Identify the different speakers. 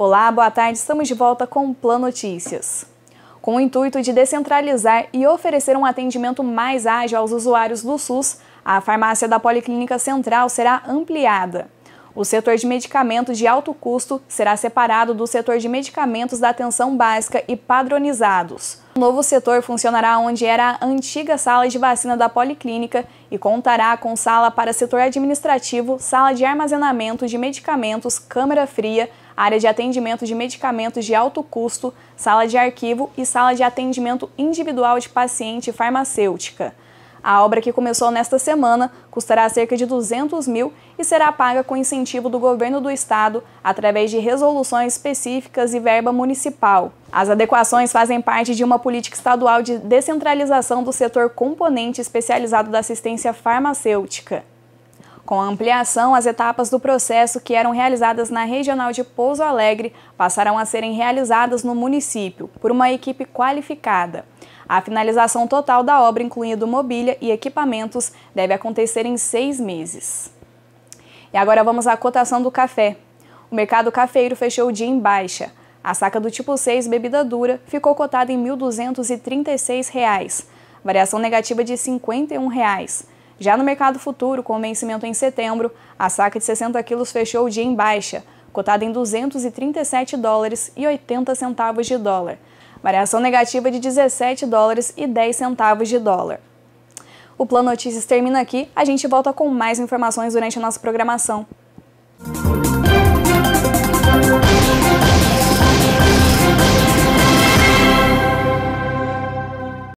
Speaker 1: Olá, boa tarde. Estamos de volta com o Plan Notícias. Com o intuito de descentralizar e oferecer um atendimento mais ágil aos usuários do SUS, a farmácia da Policlínica Central será ampliada. O setor de medicamentos de alto custo será separado do setor de medicamentos da atenção básica e padronizados. O novo setor funcionará onde era a antiga sala de vacina da Policlínica e contará com sala para setor administrativo, sala de armazenamento de medicamentos, câmera fria, área de atendimento de medicamentos de alto custo, sala de arquivo e sala de atendimento individual de paciente farmacêutica. A obra que começou nesta semana custará cerca de 200 mil e será paga com incentivo do governo do estado através de resoluções específicas e verba municipal. As adequações fazem parte de uma política estadual de descentralização do setor componente especializado da assistência farmacêutica. Com a ampliação, as etapas do processo que eram realizadas na regional de Pouso Alegre passarão a serem realizadas no município, por uma equipe qualificada. A finalização total da obra, incluindo mobília e equipamentos, deve acontecer em seis meses. E agora vamos à cotação do café. O mercado cafeiro fechou o dia em baixa. A saca do tipo 6, bebida dura, ficou cotada em R$ 1.236, variação negativa de R$ 51. Reais. Já no mercado futuro, com o vencimento em setembro, a saca de 60 quilos fechou o dia em baixa, cotada em 237 dólares e 80 centavos de dólar, variação negativa de 17 dólares e 10 centavos de dólar. O Plano Notícias termina aqui, a gente volta com mais informações durante a nossa programação.